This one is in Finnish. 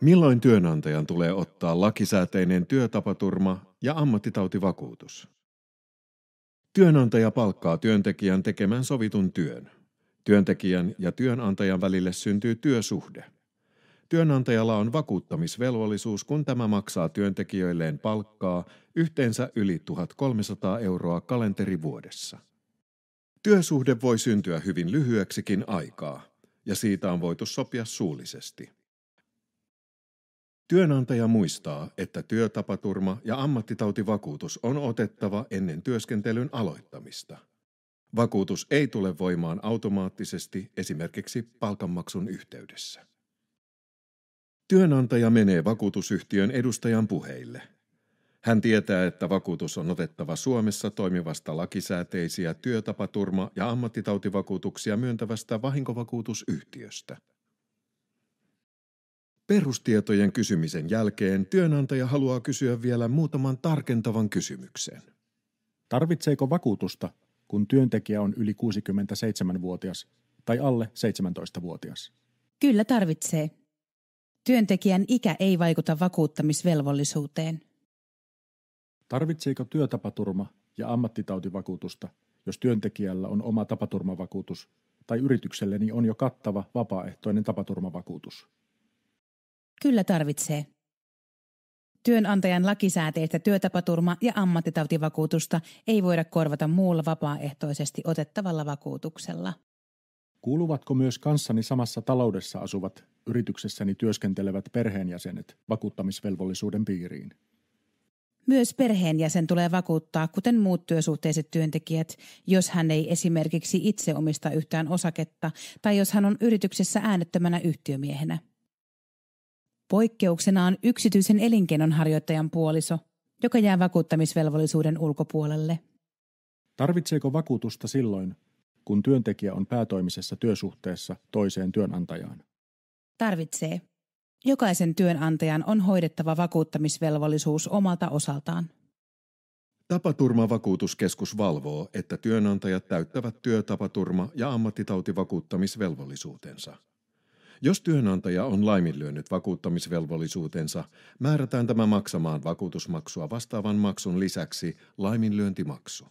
Milloin työnantajan tulee ottaa lakisääteinen työtapaturma ja ammattitautivakuutus? Työnantaja palkkaa työntekijän tekemään sovitun työn. Työntekijän ja työnantajan välille syntyy työsuhde. Työnantajalla on vakuuttamisvelvollisuus, kun tämä maksaa työntekijöilleen palkkaa yhteensä yli 1300 euroa kalenterivuodessa. Työsuhde voi syntyä hyvin lyhyeksikin aikaa, ja siitä on voitu sopia suullisesti – Työnantaja muistaa, että työtapaturma- ja ammattitautivakuutus on otettava ennen työskentelyn aloittamista. Vakuutus ei tule voimaan automaattisesti esimerkiksi palkanmaksun yhteydessä. Työnantaja menee vakuutusyhtiön edustajan puheille. Hän tietää, että vakuutus on otettava Suomessa toimivasta lakisääteisiä työtapaturma- ja ammattitautivakuutuksia myöntävästä vahinkovakuutusyhtiöstä – Perustietojen kysymisen jälkeen työnantaja haluaa kysyä vielä muutaman tarkentavan kysymyksen. Tarvitseeko vakuutusta, kun työntekijä on yli 67-vuotias tai alle 17-vuotias? Kyllä tarvitsee. Työntekijän ikä ei vaikuta vakuuttamisvelvollisuuteen. Tarvitseeko työtapaturma ja ammattitautivakuutusta, jos työntekijällä on oma tapaturmavakuutus tai yritykselleni on jo kattava vapaaehtoinen tapaturmavakuutus? Kyllä tarvitsee. Työnantajan lakisääteistä työtapaturma- ja ammattitautivakuutusta ei voida korvata muulla vapaaehtoisesti otettavalla vakuutuksella. Kuuluvatko myös kanssani samassa taloudessa asuvat, yrityksessäni työskentelevät perheenjäsenet vakuuttamisvelvollisuuden piiriin? Myös perheenjäsen tulee vakuuttaa, kuten muut työsuhteiset työntekijät, jos hän ei esimerkiksi itse omista yhtään osaketta tai jos hän on yrityksessä äänettömänä yhtiömiehenä. Poikkeuksena on yksityisen elinkeinonharjoittajan puoliso, joka jää vakuuttamisvelvollisuuden ulkopuolelle. Tarvitseeko vakuutusta silloin, kun työntekijä on päätoimisessa työsuhteessa toiseen työnantajaan? Tarvitsee. Jokaisen työnantajan on hoidettava vakuuttamisvelvollisuus omalta osaltaan. Tapaturmavakuutuskeskus valvoo, että työnantajat täyttävät työtapaturma- ja ammattitautivakuuttamisvelvollisuutensa. Jos työnantaja on laiminlyönyt vakuuttamisvelvollisuutensa, määrätään tämä maksamaan vakuutusmaksua vastaavan maksun lisäksi laiminlyöntimaksu.